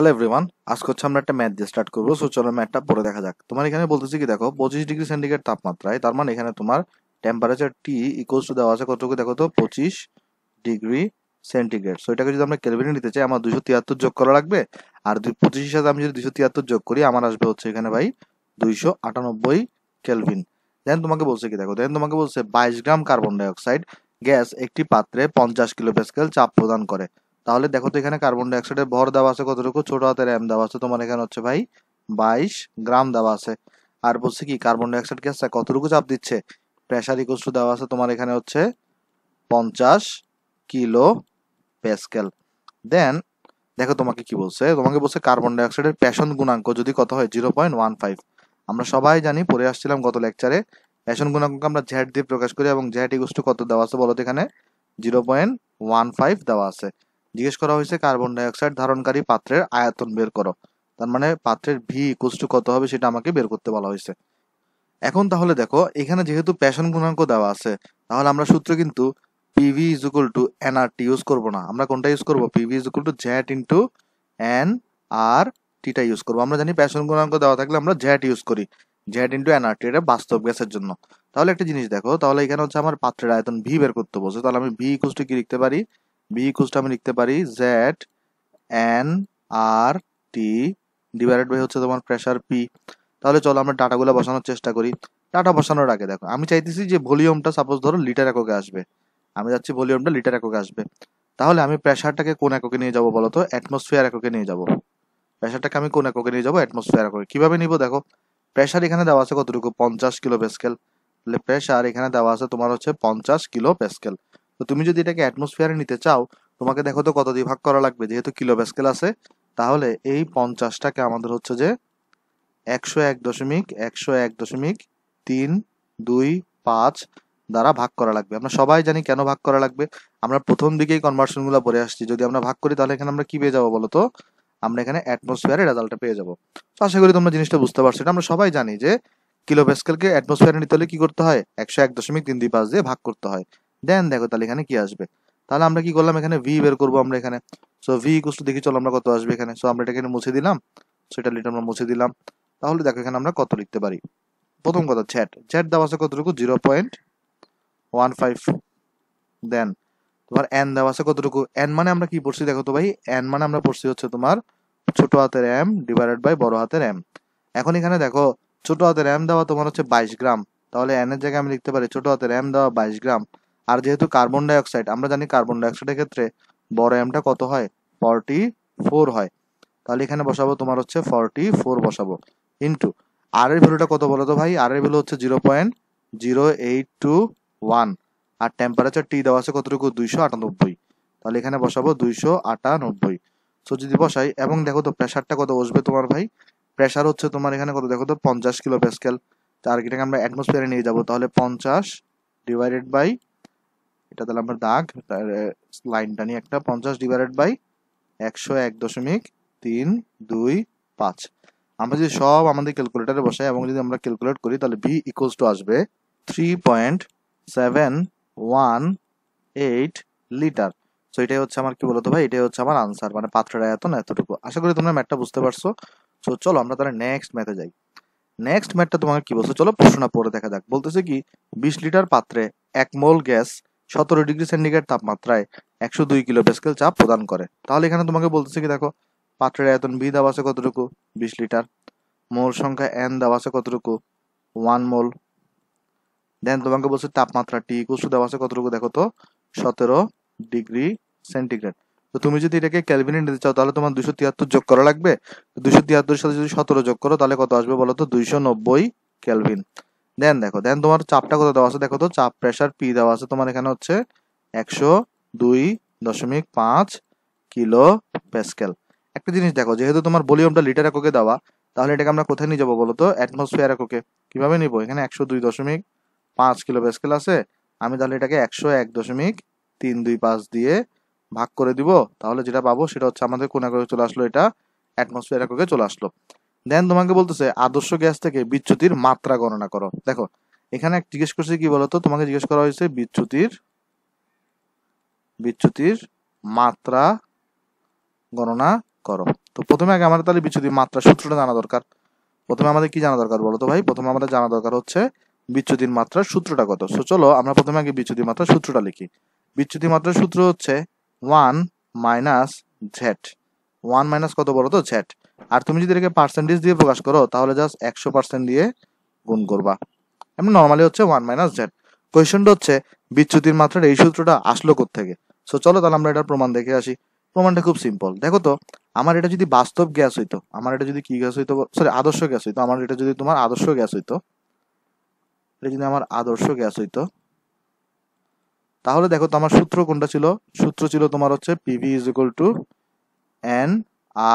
hello everyone আজকে হচ্ছে আমরা একটা ম্যাথ দিয়ে স্টার্ট করবো সো চলো ম্যাথটা পরে দেখা যাক তোমার এখানে বলতেছি কি দেখো পঁচিশ ডিগ্রি সেন্টিগ্রেড তাপমাত্রায় তার মানে এখানে তোমার টেম্পারেচার টি ইকুয়ালস টু দেওয়া আছে কতটুকু দেখো তো পঁচিশ ডিগ্রি সেন্টিগ্রেড সো এটাকে যদি আমরা কেলভিনে নিতে চাই আমার দুশো তিয়াত্তর যোগ করা লাগবে আর দুই পঁচিশের সাথে আমি যদি দুশো তিয়াত্তর যোগ করি আমার আসবে হচ্ছে এখানে ভাই দুইশো আটানব্বই কেলভিন দেন তোমাকে বলছে কি দেখো দেন তোমাকে বলছে বাইশ গ্রাম কার্বন ডাইঅক্সাইড গ্যাস একটি পাত্রে পঞ্চাশ কিলো প্যাসকেল চাপ প্রদান করে তাহলে দেখো তো এখানে কার্বন ডাইঅক্সাইডের ভর দেওয়া আছে কতটুকু ছোট হাতের এম দেওয়া আছে তোমার এখানে হচ্ছে ভাই বাইশ গ্রাম দেওয়া আছে আর বলছে কি কার্বন ডাইঅক্সাইড গ্যাসটা কতটুকু চাপ দিচ্ছে প্রেশার ইকুয়াল টু দেওয়া আছে তোমার এখানে হচ্ছে পঞ্চাশ কিলো প্যাসকেল দেন দেখো তোমাকে কি বলছে তোমাকে বলছে কার্বন ডাইঅক্সাইডের প্যাশন গুণাঙ্ক যদি কত হয় জিরো পয়েন্ট ওয়ান ফাইভ আমরা সবাই জানি পড়ে আসছিলাম গত লেকচারে প্যাশন গুণাঙ্ককে আমরা জ্যাট দিয়ে প্রকাশ করি এবং জ্যাট ইকুয়াল টু কত দেওয়া আছে বলো তো এখানে জিরো পয়েন্ট ওয়ান ফাইভ দেওয়া আছে জিজ্ঞেস করা হয়েছে কার্বন ডাইঅক্সাইড ধারণকারী পাত্রের আয়তন বের করো তার মানে পাত্রের ভি ইকুষ্টু কত হবে সেটা আমাকে বের করতে বলা হয়েছে এখন তাহলে দেখো এখানে যেহেতু প্যাশন গুণাঙ্ক দেওয়া আছে তাহলে আমরা সূত্র কিন্তু PV is equal to T use করবো না আমরা কোনটা ইউজ করবো PV is equal to Z into N R টিটা ইউজ করবো আমরা জানি প্যাশন গুণাঙ্ক দেওয়া থাকলে আমরা জ্যাট ইউজ করি জ্যাট ইন্টু টি এটা বাস্তব গ্যাসের জন্য তাহলে একটা জিনিস দেখো তাহলে এখানে হচ্ছে আমার পাত্রের আয়তন ভি বের করতে বলছে তাহলে আমি ভি ইকুয়াল টু কি লিখতে পারি বি ইকুয়াল আমি লিখতে পারি Z N R T divided by হচ্ছে তোমার প্রেশার পি তাহলে চলো আমরা ডাটাগুলো বসানোর চেষ্টা করি ডাটা বসানোর আগে দেখো আমি চাইতেছি যে ভলিউমটা সাপোজ ধরো লিটার এককে আসবে আমি যাচ্ছি ভলিউমটা লিটার এককে আসবে তাহলে আমি প্রেশারটাকে কোন এককে নিয়ে যাবো বলো তো অ্যাটমসফিয়ার এককে নিয়ে যাব প্রেশারটাকে আমি কোন এককে নিয়ে যাবো অ্যাটমসফিয়ার এককে কিভাবে নিব দেখো প্রেশার এখানে দেওয়া আছে কতটুকু পঞ্চাশ কিলো পেস্কেল তাহলে প্রেশার এখানে দেওয়া আছে তোমার হচ্ছে পঞ্চাশ কিলো পেস্কেল তো তুমি যদি এটাকে অ্যাটমসফিয়ারে নিতে চাও তোমাকে দেখো তো কত দিয়ে ভাগ করা লাগবে যেহেতু কিলো ব্যাসকেল আছে তাহলে এই পঞ্চাশটাকে আমাদের হচ্ছে যে একশো এক দশমিক একশো এক দশমিক তিন দুই পাঁচ দ্বারা ভাগ করা লাগবে আমরা সবাই জানি কেন ভাগ করা লাগবে আমরা প্রথম দিকেই কনভার্সনগুলো পড়ে আসছি যদি আমরা ভাগ করি তাহলে এখানে আমরা কি পেয়ে যাবো বলতো আমরা এখানে অ্যাটমসফিয়ারের রেজাল্টটা পেয়ে যাবো তো আশা করি তোমরা জিনিসটা বুঝতে পারছো এটা আমরা সবাই জানি যে কিলো প্যাসকেলকে অ্যাটমসফিয়ারে নিতে হলে কি করতে হয় একশো এক দশমিক তিন দুই পাঁচ দিয়ে ভাগ করতে হয় দেন দেখো তাহলে এখানে কি আসবে তাহলে আমরা কি করলাম এখানে ভি বের করবো আমরা এখানে সো ভি ইকুস দেখি চলো আমরা কত আসবে এখানে সো আমরা এটাকে মুছে দিলাম সেটা লিটার আমরা মুছে দিলাম তাহলে দেখো এখানে আমরা কত লিখতে পারি প্রথম কথা চ্যাট চ্যাট দেওয়া আছে কতটুকু zero point one five then তোমার এন দেওয়া আছে কতটুকু এন মানে আমরা কি পড়ছি দেখো তো ভাই এন মানে আমরা পড়ছি হচ্ছে তোমার ছোট হাতের এম ডিভাইডেড বাই বড় হাতের এম এখন এখানে দেখো ছোট হাতের এম দেওয়া তোমার হচ্ছে বাইশ গ্রাম তাহলে এন এর জায়গায় আমি লিখতে পারি ছোট হাতের এম দেওয়া বাইশ গ্রাম আর যেহেতু কার্বন ডাইঅক্সাইড আমরা জানি কার্বন ডাইঅক্সাইডের ক্ষেত্রে বড় এমটা কত হয় ফর্টি ফোর হয় তাহলে এখানে বসাবো তোমার হচ্ছে ফর্টি ফোর বসাবো ইন্টু আর এর ভ্যালুটা কত বলো তো ভাই আর এর ভ্যালু হচ্ছে zero point zero eight two one আর টেম্পারেচার টি দেওয়া আছে কতটুকু দুইশো আটানব্বই তাহলে এখানে বসাবো দুইশো আটানব্বই সো যদি বসাই এবং দেখো তো প্রেশারটা কত বসবে তোমার ভাই প্রেশার হচ্ছে তোমার এখানে কত দেখো তো পঞ্চাশ কিলো প্যাসকেল তার কিটাকে আমরা অ্যাটমসফিয়ারে নিয়ে যাবো তাহলে পঞ্চাশ ডিভাইডেড বাই এটা তাহলে আমরা দাগ লাইনটা নিয়ে একটা পঞ্চাশ ডিভাইডেড বাই একশো এক দশমিক তিন দুই পাঁচ আমরা যদি সব আমাদের ক্যালকুলেটারে বসাই এবং যদি আমরা ক্যালকুলেট করি তাহলে ভি ইকুয়ালস টু আসবে three point seven one eight litre so এটাই হচ্ছে আমার কি বলতো ভাই এটাই হচ্ছে আমার আনসার মানে পাত্রের আয়তন এতটুকু আশা করি তোমরা ম্যাথটা বুঝতে পারছো সো চলো আমরা তাহলে নেক্সট ম্যাথে যাই নেক্সট ম্যাথটা তোমাকে কি বলছো চলো প্রশ্ন পড়ে দেখা যাক বলতেছে কি বিশ লিটার পাত্রে এক মোল গ্যাস সতেরো ডিগ্রি সেন্টিগ্রেড তাপমাত্রায় একশো দুই কিলো বেসকেল চাপ প্রদান করে তাহলে এখানে তোমাকে বলতেছে কি দেখো পাত্রের আয়তন বি দাব আছে কতটুকু বিশ লিটার মোল সংখ্যা এন দাব আছে কতটুকু ওয়ান মোল দেন তোমাকে বলছে তাপমাত্রা টি কুসু দেওয়া আছে কতটুকু দেখো তো সতেরো ডিগ্রি সেন্টিগ্রেড তো তুমি যদি এটাকে ক্যালভিনে নিতে চাও তাহলে তোমার দুশো তিয়াত্তর যোগ করা লাগবে দুশো তিয়াত্তর সাথে যদি সতেরো যোগ করো তাহলে কত আসবে বলো তো দুইশো নব্বই ক্যালভিন দেন দেখো দেন তোমার চাপটা কোথাও দেওয়া আছে দেখো তো চাপ প্রেশার পি দেওয়া আছে তোমার এখানে হচ্ছে একশো দুই দশমিক পাঁচ কিলো প্যাসকেল একটা জিনিস দেখো যেহেতু তোমার ভলিউমটা লিটার এককে দেওয়া তাহলে এটাকে আমরা কোথায় নিয়ে যাবো বলো তো অ্যাটমসফিয়ার এককে কিভাবে নিব এখানে একশো দুই দশমিক পাঁচ কিলো প্যাসকেল আছে আমি তাহলে এটাকে একশো এক দশমিক তিন দুই পাঁচ দিয়ে ভাগ করে দিব তাহলে যেটা পাবো সেটা হচ্ছে আমাদের কোন এককে চলে আসলো এটা অ্যাটমসফিয়ার এককে চলে আসলো দেন তোমাকে বলতেছে আদর্শ গ্যাস থেকে বিচ্যুতির মাত্রা গণনা করো দেখো এখানে জিজ্ঞেস করছে কি বলতো তোমাকে জিজ্ঞেস করা হয়েছে বিচ্যুতির বিচ্যুতির মাত্রা গণনা করো তো প্রথমে আগে আমাদের তাহলে বিচ্যুতির মাত্রা সূত্রটা জানা দরকার প্রথমে আমাদের কি জানা দরকার বলতো ভাই প্রথমে আমাদের জানা দরকার হচ্ছে বিচ্যুতির মাত্রার সূত্রটা কত সো চলো আমরা প্রথমে আগে বিচ্যুতির মাত্রার সূত্রটা লিখি বিচ্যুতির মাত্রার সূত্র হচ্ছে one minus Z one minus কত বলো তো ঝেট আর তুমি যদি এটাকে পার্সেন্টেজ দিয়ে প্রকাশ করো তাহলে জাস্ট একশো পার্সেন্ট দিয়ে গুণ করবা এমন নর্মালি হচ্ছে ওয়ান মাইনাস জেড কোয়েশনটা হচ্ছে বিচ্যুতির মাত্রার এই সূত্রটা আসলো থেকে সো চলো তাহলে আমরা এটার প্রমাণ দেখে আসি প্রমাণটা খুব সিম্পল দেখো তো আমার এটা যদি বাস্তব গ্যাস হইতো আমার এটা যদি কি গ্যাস হইতো সরি আদর্শ গ্যাস হইতো আমার এটা যদি তোমার আদর্শ গ্যাস হইতো এটা যদি আমার আদর্শ গ্যাস হইতো তাহলে দেখো তো আমার সূত্র কোনটা ছিল সূত্র ছিল তোমার হচ্ছে PV is equal to N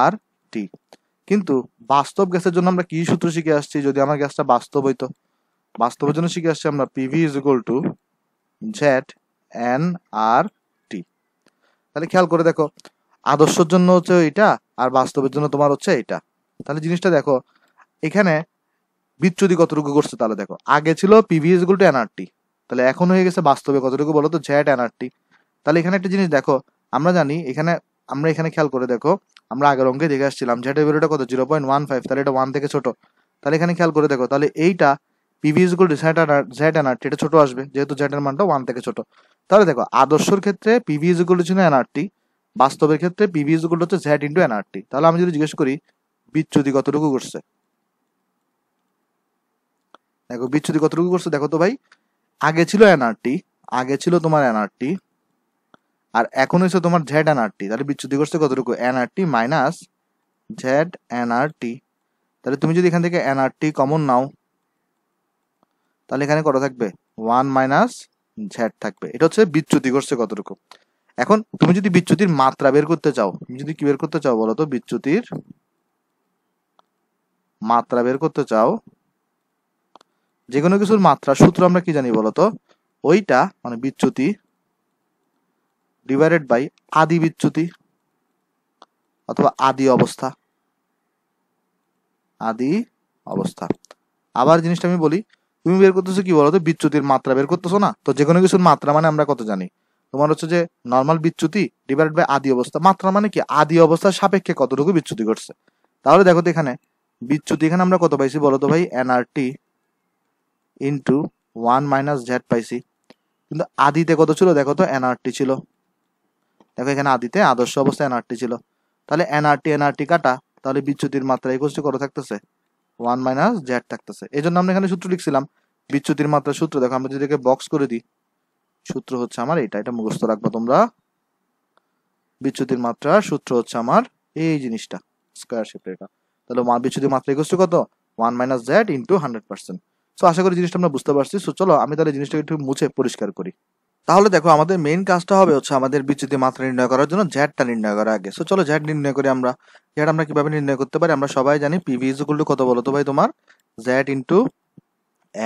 R T কিন্তু বাস্তব গ্যাসের জন্য আমরা কি সূত্র শিখে আসছি যদি আমার গ্যাসটা বাস্তব হইতো বাস্তবের জন্য শিখে আসছি আমরা PV is equal to Z N R T তাহলে খেয়াল করে দেখো আদর্শের জন্য হচ্ছে এটা আর বাস্তবের জন্য তোমার হচ্ছে এটা তাহলে জিনিসটা দেখো এখানে বিচ্যুতি কতটুকু করছে তাহলে দেখো আগে ছিল PV is equal to T তাহলে এখন হয়ে গেছে বাস্তবে কতটুকু বলো তো জেড টি তাহলে এখানে একটা জিনিস দেখো আমরা জানি এখানে আমরা এখানে খেয়াল করে দেখো আমরা আগের অঙ্কে দেখে আসছিলাম এটা ভ্যালুটা কত জিরো পয়েন্ট ওয়ান ফাইভ তাহলে এটা ওয়ান থেকে ছোট তাহলে এখানে খেয়াল করে দেখো তাহলে এইটা PV Z Z R Z NRT এটা ছোট আসবে যেহেতু জেড এর মানটা ওয়ান থেকে ছোট তাহলে দেখো আদর্শর ক্ষেত্রে পিভি ইজগুল ছিল এনআরটি বাস্তবের ক্ষেত্রে পিভি হচ্ছে জ্যাট ইন্টু এনআরটি তাহলে আমি যদি জিজ্ঞেস করি বিচ্যুতি কতটুকু করছে দেখো বিচ্ছুতি কতটুকু করছে দেখো তো ভাই আগে ছিল এনআরটি আগে ছিল তোমার এনআরটি আর এখন হয়েছে তোমার ঝেড এন আর টি তাহলে বিচ্যুতি করছে কতটুকু N R T minus Z N R T তাহলে তুমি যদি এখান থেকে এন আর টি কমন নাও তাহলে এখানে কত থাকবে ওয়ান মাইনাস জ্যাড থাকবে এটা হচ্ছে বিচ্যুতি করছে কতটুকু এখন তুমি যদি বিচ্যুতির মাত্রা বের করতে চাও তুমি যদি কি বের করতে চাও বলো তো বিচ্যুতির মাত্রা বের করতে চাও যে কোনো কিছুর মাত্রা সূত্র আমরা কি জানি বলতো ওইটা মানে বিচ্যুতি ডিভাইডেড বাই আদি বিচ্যুতি অথবা আদি অবস্থা আদি অবস্থা আবার জিনিসটা আমি বলি তুমি বের করতেছো কি বলতো বিচ্যুতির মাত্রা বের করতেছো না তো যে কোনো কিছুর মাত্রা মানে আমরা কত জানি তোমার হচ্ছে যে নর্মাল বিচ্যুতি ডিভাইড বাই আদি অবস্থা মাত্রা মানে কি আদি অবস্থার সাপেক্ষে কতটুকু বিচ্যুতি ঘটছে তাহলে দেখো তো এখানে বিচ্যুতি এখানে আমরা কত পাইছি বলতো ভাই NRT into one minus Z পাইছি কিন্তু আদিতে কত ছিল দেখো তো এনআরটি ছিল দেখো এখানে আদিতে আদর্শ অবস্থায় এনআরটি ছিল তাহলে এনআরটি এনআরটি কাটা তাহলে বিচ্যুতির মাত্রা ইকুয়াল করে থাকতেছে ওয়ান মাইনাস জ্যাড থাকতেছে এই জন্য আমরা এখানে সূত্র লিখছিলাম বিচ্যুতির মাত্রা সূত্র দেখো আমরা যদি বক্স করে দিই সূত্র হচ্ছে আমার এটা এটা মুখস্থ রাখবো তোমরা বিচ্যুতির মাত্রা সূত্র হচ্ছে আমার এই জিনিসটা স্কোয়ার শেপের এটা তাহলে বিচ্যুতির মাত্রা ইকুয়াল কত one minus Z into hundred percent so আশা করি জিনিসটা আমরা বুঝতে পারছি সো চলো আমি তাহলে জিনিসটাকে একটু মুছে পরিষ্কার করি তাহলে দেখো আমাদের মেইন কাজটা হবে হচ্ছে আমাদের বিচ্যুতি মাত্রা নির্ণয় করার জন্য জ্যাটটা নির্ণয় করা আগে সো চলো জ্যাট নির্ণয় করি আমরা জ্যাট আমরা কিভাবে নির্ণয় করতে পারি আমরা সবাই জানি পিভি ইজ কত বলো তো ভাই তোমার জ্যাট ইনটু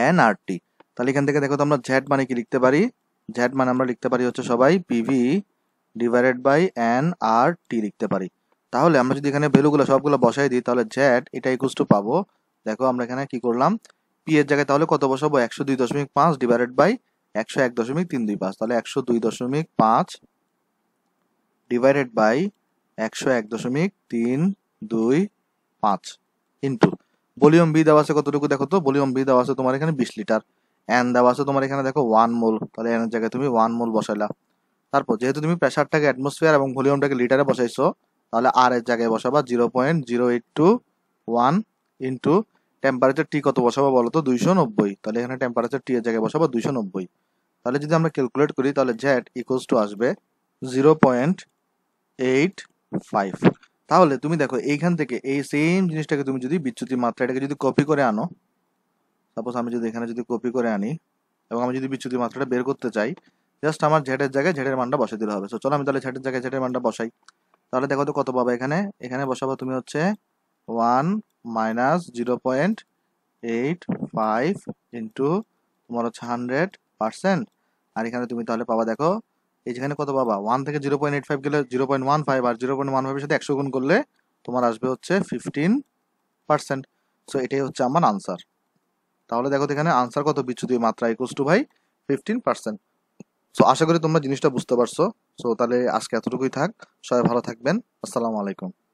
এন আর টি তাহলে এখান থেকে দেখো তো আমরা জ্যাট মানে কি লিখতে পারি জ্যাট মানে আমরা লিখতে পারি হচ্ছে সবাই PV divided by N R T লিখতে পারি তাহলে আমরা যদি এখানে ভ্যালুগুলো সবগুলো বসাই দিই তাহলে জ্যাট এটা ইকুয়াল টু পাবো দেখো আমরা এখানে কি করলাম পি এর জায়গায় তাহলে কত বসাবো একশো দুই দশমিক পাঁচ ডিভাইডেড বাই একশো এক দশমিক তিন দুই পাঁচ তাহলে একশো দুই দশমিক পাঁচ ডিভাইডেড বাই একশো এক দশমিক তিন দুই পাঁচ ইন্টু ভলিউম বি দেওয়া আছে কতটুকু দেখো তো ভলিউম বি দেওয়া আছে তোমার এখানে বিশ লিটার এন দেওয়া আছে তোমার এখানে দেখো ওয়ান মোল তাহলে এনের জায়গায় তুমি ওয়ান মোল বসাইলা তারপর যেহেতু তুমি প্রেশারটাকে অ্যাটমসফিয়ার এবং ভলিউমটাকে লিটারে বসাইছো তাহলে আর এর জায়গায় বসাবা zero point zero eight two one into temperature T কত বসাবো বলো তো দুইশো নব্বই তাহলে এখানে টেম্পারেচার টি এর জায়গায় বসাবো দুইশো নব্বই তাহলে যদি আমরা ক্যালকুলেট করি তাহলে জ্যাট ইকোয়ালস টু আসবে জিরো পয়েন্ট এইট ফাইভ তাহলে তুমি দেখো এইখান থেকে এই সেম জিনিসটাকে তুমি যদি বিচ্যুতি মাত্রা এটাকে যদি কপি করে আনো সাপোজ আমি যদি এখানে যদি কপি করে আনি এবং আমি যদি বিচ্যুতি মাত্রাটা বের করতে চাই জাস্ট আমার ঝেটের জায়গায় ঝেটের মানটা বসে দিলে হবে সো চলো আমি তাহলে ঝেটের জায়গায় ঝেটের মানটা বসাই তাহলে দেখো তো কত পাবো এখানে এখানে বসাবো তুমি হচ্ছে one minus zero point eight five into তোমার হচ্ছে হান্ড্রেড পার্সেন্ট আর এখানে তুমি তাহলে পাবা দেখো এই যেখানে কত পাবা ওয়ান থেকে জিরো পয়েন্ট এইট ফাইভ গেলে জিরো পয়েন্ট ওয়ান ফাইভ আর জিরো পয়েন্ট ওয়ান ফাইভের সাথে একশো গুণ করলে তোমার আসবে হচ্ছে ফিফটিন পার্সেন্ট সো এটাই হচ্ছে আমার আনসার তাহলে দেখো এখানে আনসার কত বিচ্ছুতি মাত্রা ইকুয়াল টু ভাই ফিফটিন পার্সেন্ট সো আশা করি তোমরা জিনিসটা বুঝতে পারছো সো তাহলে আজকে এতটুকুই থাক সবাই ভালো থাকবেন আসসালামু আলাইকুম